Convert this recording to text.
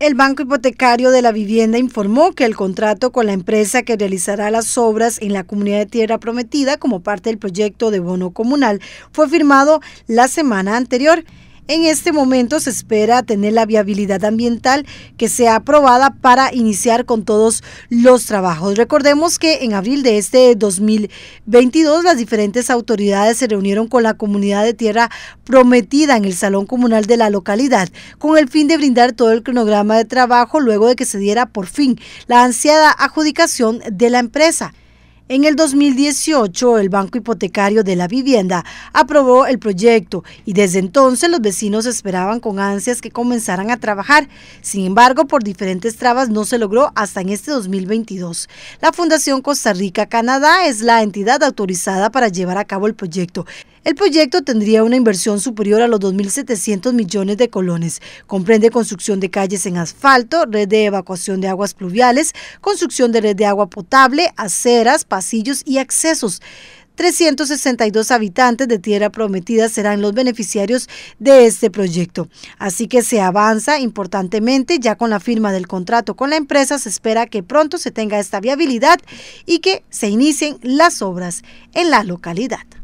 El Banco Hipotecario de la Vivienda informó que el contrato con la empresa que realizará las obras en la comunidad de Tierra Prometida como parte del proyecto de bono comunal fue firmado la semana anterior. En este momento se espera tener la viabilidad ambiental que sea aprobada para iniciar con todos los trabajos. Recordemos que en abril de este 2022 las diferentes autoridades se reunieron con la comunidad de tierra prometida en el Salón Comunal de la localidad con el fin de brindar todo el cronograma de trabajo luego de que se diera por fin la ansiada adjudicación de la empresa. En el 2018, el Banco Hipotecario de la Vivienda aprobó el proyecto y desde entonces los vecinos esperaban con ansias que comenzaran a trabajar. Sin embargo, por diferentes trabas no se logró hasta en este 2022. La Fundación Costa Rica Canadá es la entidad autorizada para llevar a cabo el proyecto. El proyecto tendría una inversión superior a los 2.700 millones de colones. Comprende construcción de calles en asfalto, red de evacuación de aguas pluviales, construcción de red de agua potable, aceras, pasillos y accesos. 362 habitantes de Tierra Prometida serán los beneficiarios de este proyecto. Así que se avanza importantemente, ya con la firma del contrato con la empresa se espera que pronto se tenga esta viabilidad y que se inicien las obras en la localidad.